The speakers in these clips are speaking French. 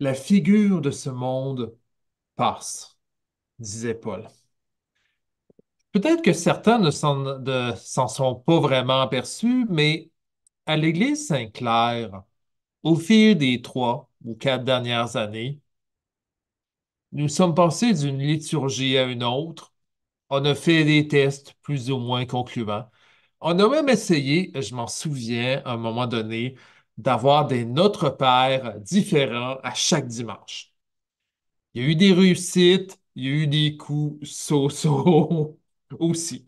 La figure de ce monde passe, disait Paul. Peut-être que certains ne s'en sont pas vraiment aperçus, mais à l'Église saint claire au fil des trois ou quatre dernières années, nous sommes passés d'une liturgie à une autre. On a fait des tests plus ou moins concluants. On a même essayé, je m'en souviens, à un moment donné, d'avoir des Notre Père différents à chaque dimanche. Il y a eu des réussites, il y a eu des coups so-so aussi.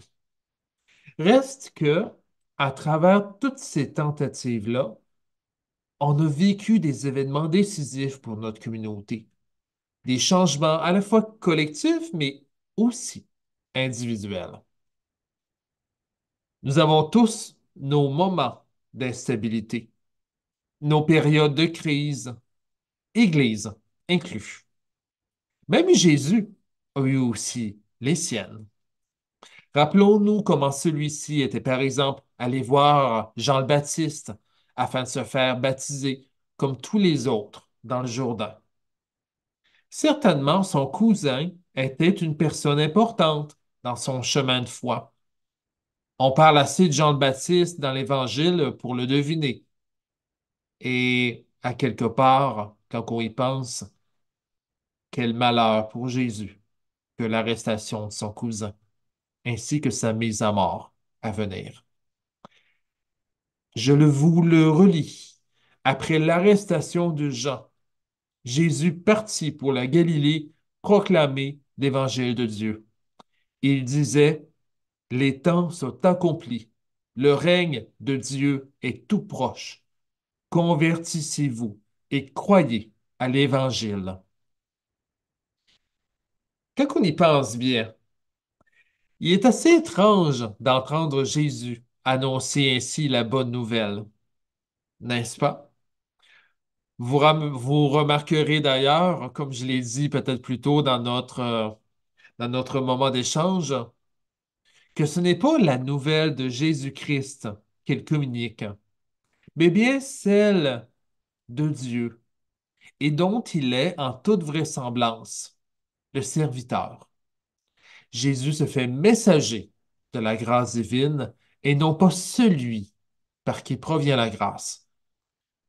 Reste que, à travers toutes ces tentatives-là, on a vécu des événements décisifs pour notre communauté, des changements à la fois collectifs, mais aussi individuels. Nous avons tous nos moments d'instabilité, nos périodes de crise, Église inclus. Même Jésus a eu aussi les siennes. Rappelons-nous comment celui-ci était par exemple allé voir Jean le Baptiste afin de se faire baptiser comme tous les autres dans le Jourdain. Certainement, son cousin était une personne importante dans son chemin de foi. On parle assez de Jean le Baptiste dans l'Évangile pour le deviner. Et à quelque part, quand on y pense, quel malheur pour Jésus que l'arrestation de son cousin, ainsi que sa mise à mort à venir. Je le vous le relis. Après l'arrestation de Jean, Jésus partit pour la Galilée proclamer l'évangile de Dieu. Il disait, Les temps sont accomplis, le règne de Dieu est tout proche. Convertissez-vous et croyez à l'Évangile. Quand on y pense bien, il est assez étrange d'entendre Jésus annoncer ainsi la bonne nouvelle, n'est-ce pas? Vous, remarquerez d'ailleurs, comme je l'ai dit peut-être plus tôt dans notre, dans notre moment d'échange, que ce n'est pas la nouvelle de Jésus-Christ qu'il communique, mais bien celle de Dieu, et dont il est, en toute vraisemblance, le serviteur. Jésus se fait messager de la grâce divine et non pas celui par qui provient la grâce.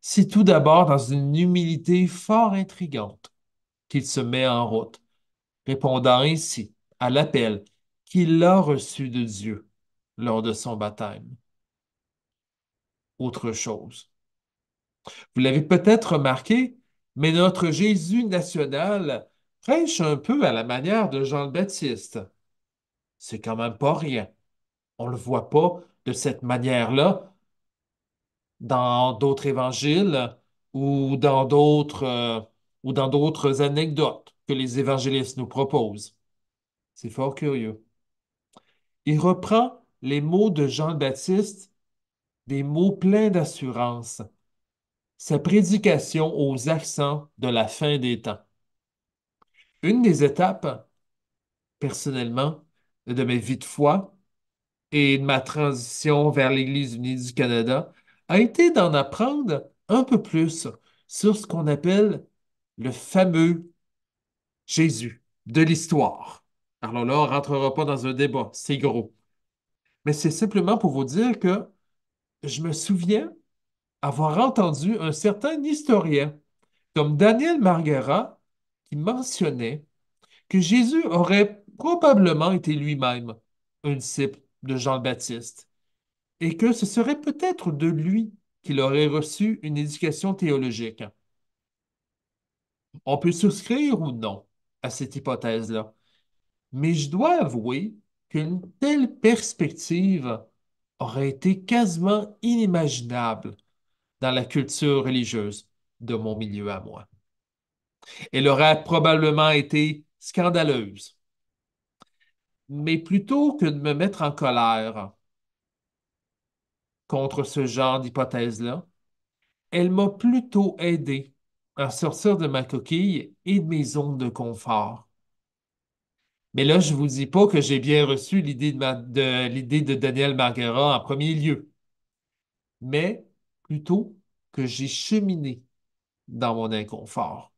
C'est tout d'abord dans une humilité fort intrigante qu'il se met en route, répondant ainsi à l'appel qu'il a reçu de Dieu lors de son baptême autre chose. Vous l'avez peut-être remarqué, mais notre Jésus national prêche un peu à la manière de Jean le Baptiste. C'est quand même pas rien. On ne le voit pas de cette manière-là dans d'autres évangiles ou dans d'autres euh, ou dans d'autres anecdotes que les évangélistes nous proposent. C'est fort curieux. Il reprend les mots de Jean le Baptiste des mots pleins d'assurance, sa prédication aux accents de la fin des temps. Une des étapes, personnellement, de mes vie de foi et de ma transition vers l'Église unie du Canada a été d'en apprendre un peu plus sur ce qu'on appelle le fameux Jésus de l'histoire. Alors là, on ne rentrera pas dans un débat, c'est gros. Mais c'est simplement pour vous dire que je me souviens avoir entendu un certain historien comme Daniel Margera, qui mentionnait que Jésus aurait probablement été lui-même un disciple de Jean le Baptiste et que ce serait peut-être de lui qu'il aurait reçu une éducation théologique. On peut souscrire ou non à cette hypothèse-là, mais je dois avouer qu'une telle perspective aurait été quasiment inimaginable dans la culture religieuse de mon milieu à moi. Elle aurait probablement été scandaleuse. Mais plutôt que de me mettre en colère contre ce genre d'hypothèse-là, elle m'a plutôt aidé à sortir de ma coquille et de mes zones de confort. Mais là, je ne vous dis pas que j'ai bien reçu l'idée de, l'idée de Daniel Marguerat en premier lieu, mais plutôt que j'ai cheminé dans mon inconfort.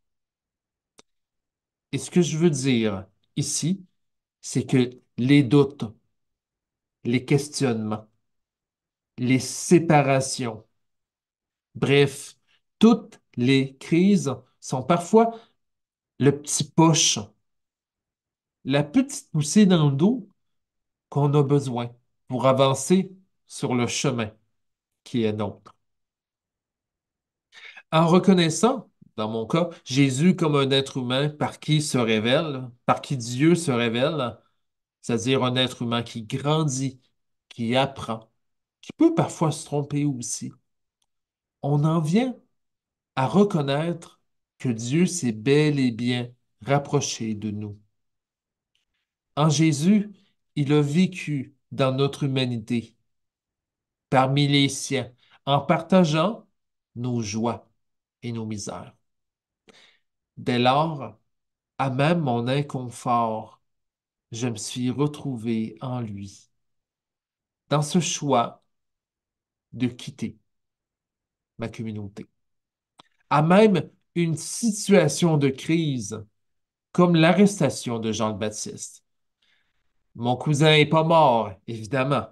Et ce que je veux dire ici, c'est que les doutes, les questionnements, les séparations, bref, toutes les crises sont parfois le petit poche la petite poussée dans le dos qu'on a besoin pour avancer sur le chemin qui est nôtre. En reconnaissant, dans mon cas, Jésus comme un être humain par qui se révèle, par qui Dieu se révèle, c'est-à-dire un être humain qui grandit, qui apprend, qui peut parfois se tromper aussi, on en vient à reconnaître que Dieu s'est bel et bien rapproché de nous. En Jésus, il a vécu dans notre humanité, parmi les siens, en partageant nos joies et nos misères. Dès lors, à même mon inconfort, je me suis retrouvé en lui, dans ce choix de quitter ma communauté. À même une situation de crise, comme l'arrestation de Jean le Baptiste mon cousin n'est pas mort, évidemment,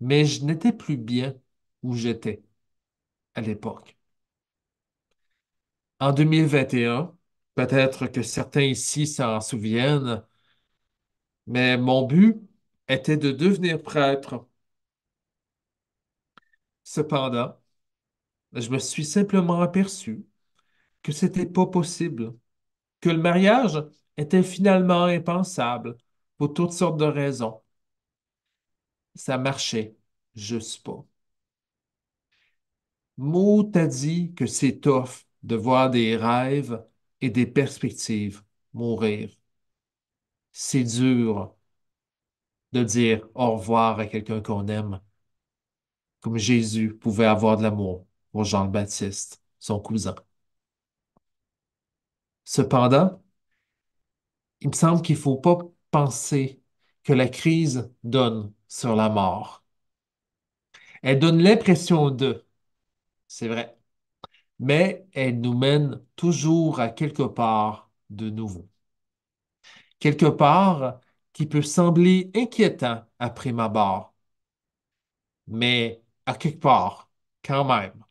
mais je n'étais plus bien où j'étais à l'époque. En 2021, peut-être que certains ici s'en souviennent, mais mon but était de devenir prêtre. Cependant, je me suis simplement aperçu que ce n'était pas possible, que le mariage était finalement impensable toutes sortes de raisons. Ça marchait juste pas. Mo t'a dit que c'est tough de voir des rêves et des perspectives mourir. C'est dur de dire au revoir à quelqu'un qu'on aime, comme Jésus pouvait avoir de l'amour pour Jean-Baptiste, son cousin. Cependant, il me semble qu'il ne faut pas que la crise donne sur la mort. Elle donne l'impression de, c'est vrai, mais elle nous mène toujours à quelque part de nouveau. Quelque part qui peut sembler inquiétant après ma mort, mais à quelque part quand même.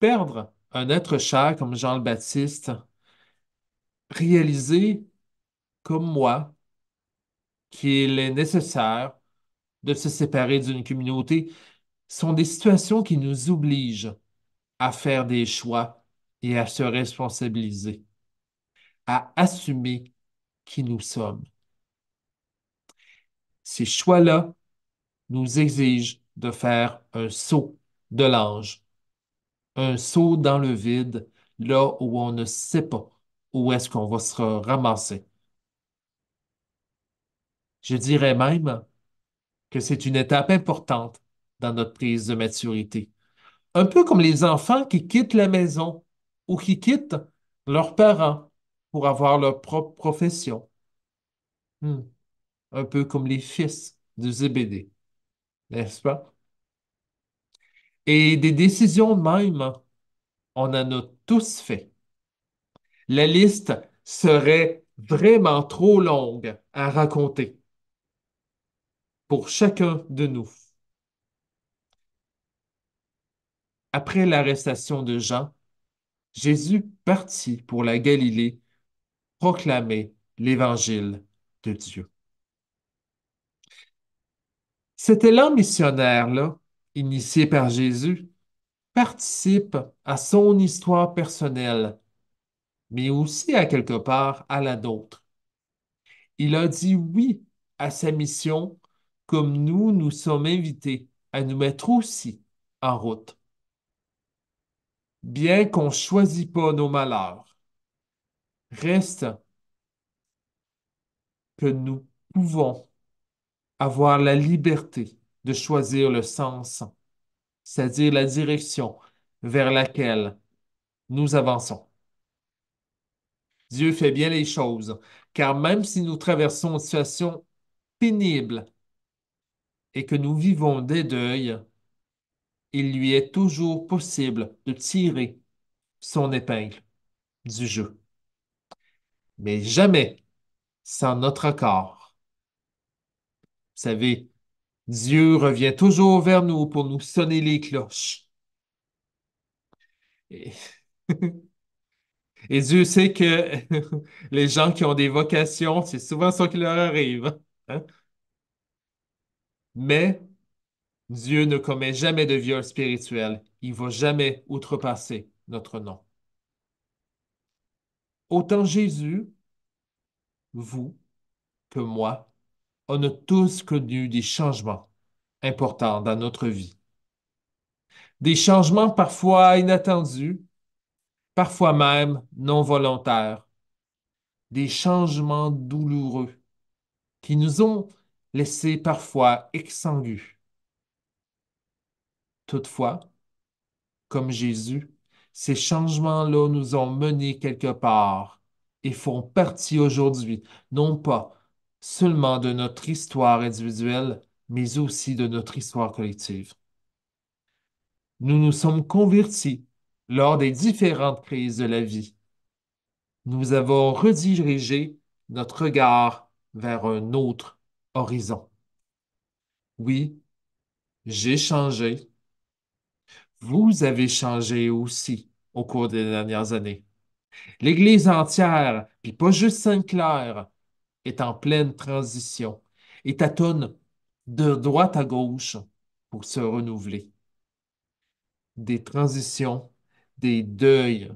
Perdre un être cher comme Jean le Baptiste réaliser, comme moi, qu'il est nécessaire de se séparer d'une communauté sont des situations qui nous obligent à faire des choix et à se responsabiliser, à assumer qui nous sommes. Ces choix-là nous exigent de faire un saut de l'ange, un saut dans le vide, là où on ne sait pas où est-ce qu'on va se ramasser. Je dirais même que c'est une étape importante dans notre prise de maturité. Un peu comme les enfants qui quittent la maison ou qui quittent leurs parents pour avoir leur propre profession. Hmm. Un peu comme les fils du ZBD, n'est-ce pas? Et des décisions même, on en a tous fait. La liste serait vraiment trop longue à raconter pour chacun de nous. Après l'arrestation de Jean, Jésus partit pour la Galilée proclamer l'évangile de Dieu. Cet élan missionnaire-là, initié par Jésus, participe à son histoire personnelle mais aussi à quelque part à la d'autre. Il a dit oui à sa mission comme nous nous sommes invités à nous mettre aussi en route. Bien qu'on ne choisit pas nos malheurs, reste que nous pouvons avoir la liberté de choisir le sens, c'est-à-dire la direction vers laquelle nous avançons. Dieu fait bien les choses, car même si nous traversons une situation pénible et que nous vivons des deuils, il lui est toujours possible de tirer son épingle du jeu. Mais jamais sans notre accord. Vous savez, Dieu revient toujours vers nous pour nous sonner les cloches. Et... Et Dieu sait que les gens qui ont des vocations, c'est souvent ça qui leur arrive. Hein? Hein? Mais Dieu ne commet jamais de viol spirituel. Il ne va jamais outrepasser notre nom. Autant Jésus, vous, que moi, on a tous connu des changements importants dans notre vie. Des changements parfois inattendus, parfois même non volontaires, des changements douloureux qui nous ont laissés parfois exsangues. Toutefois, comme Jésus, ces changements-là nous ont menés quelque part et font partie aujourd'hui, non pas seulement de notre histoire individuelle, mais aussi de notre histoire collective. Nous nous sommes convertis lors des différentes crises de la vie. Nous avons redirigé notre regard vers un autre horizon. Oui, j'ai changé. Vous avez changé aussi au cours des dernières années. L'Église entière, puis pas juste Sainte-Claire, est en pleine transition et tâtonne de droite à gauche pour se renouveler. Des transitions des deuils,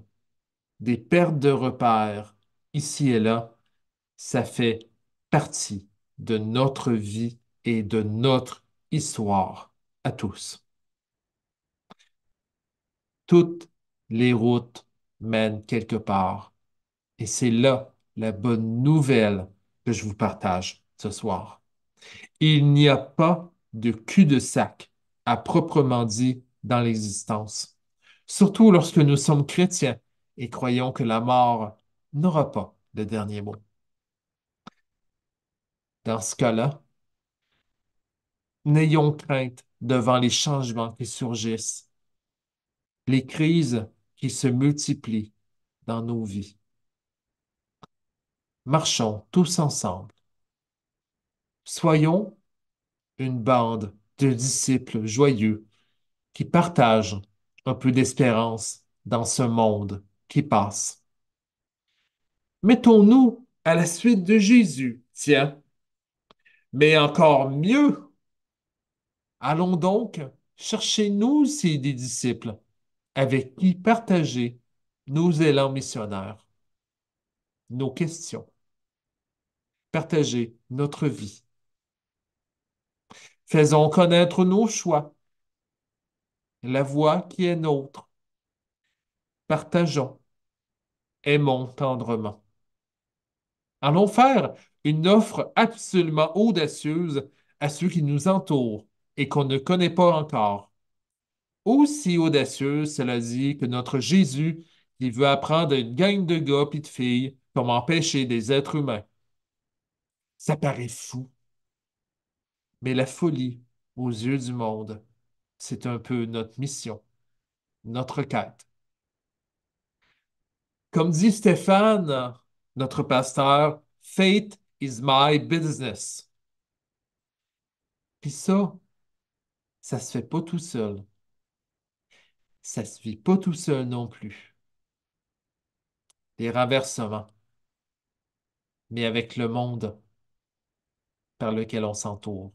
des pertes de repères ici et là, ça fait partie de notre vie et de notre histoire à tous. Toutes les routes mènent quelque part et c'est là la bonne nouvelle que je vous partage ce soir. Il n'y a pas de cul-de-sac à proprement dit dans l'existence surtout lorsque nous sommes chrétiens et croyons que la mort n'aura pas le dernier mot. Dans ce cas-là, n'ayons crainte devant les changements qui surgissent, les crises qui se multiplient dans nos vies. Marchons tous ensemble. Soyons une bande de disciples joyeux qui partagent un peu d'espérance dans ce monde qui passe. Mettons-nous à la suite de Jésus, tiens. Mais encore mieux, allons donc chercher nous aussi des disciples avec qui partager nos élans missionnaires, nos questions, partager notre vie. Faisons connaître nos choix, la voix qui est nôtre. Partageons, aimons tendrement. Allons faire une offre absolument audacieuse à ceux qui nous entourent et qu'on ne connaît pas encore. Aussi audacieuse, cela dit, que notre Jésus qui veut apprendre à une gang de gars et de filles pour empêcher des êtres humains. Ça paraît fou. Mais la folie aux yeux du monde c'est un peu notre mission, notre quête. Comme dit Stéphane, notre pasteur, Faith is my business. Puis ça, ça se fait pas tout seul. Ça se vit pas tout seul non plus. Les renversements. Mais avec le monde par lequel on s'entoure.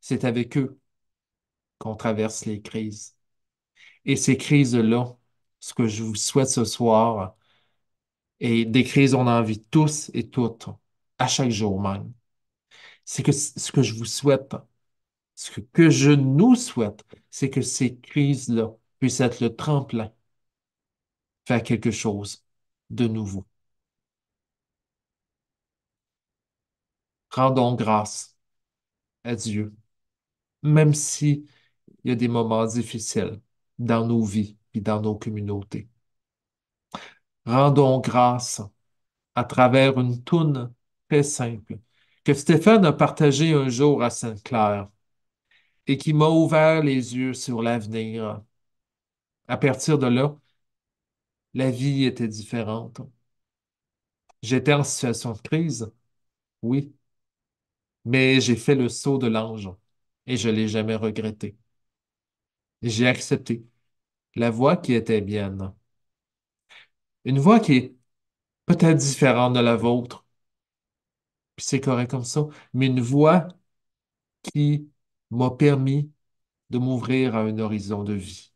C'est avec eux qu'on traverse les crises. Et ces crises-là, ce que je vous souhaite ce soir, et des crises, on en envie tous et toutes, à chaque jour même. C'est que ce que je vous souhaite, ce que je nous souhaite, c'est que ces crises-là puissent être le tremplin faire quelque chose de nouveau. Rendons grâce à Dieu, même si il y a des moments difficiles dans nos vies et dans nos communautés. Rendons grâce à travers une toune très simple que Stéphane a partagée un jour à Sainte-Claire et qui m'a ouvert les yeux sur l'avenir. À partir de là, la vie était différente. J'étais en situation de crise, oui, mais j'ai fait le saut de l'ange et je ne l'ai jamais regretté. J'ai accepté la voix qui était bien. Une voix qui est peut-être différente de la vôtre, puis c'est correct comme ça, mais une voix qui m'a permis de m'ouvrir à un horizon de vie.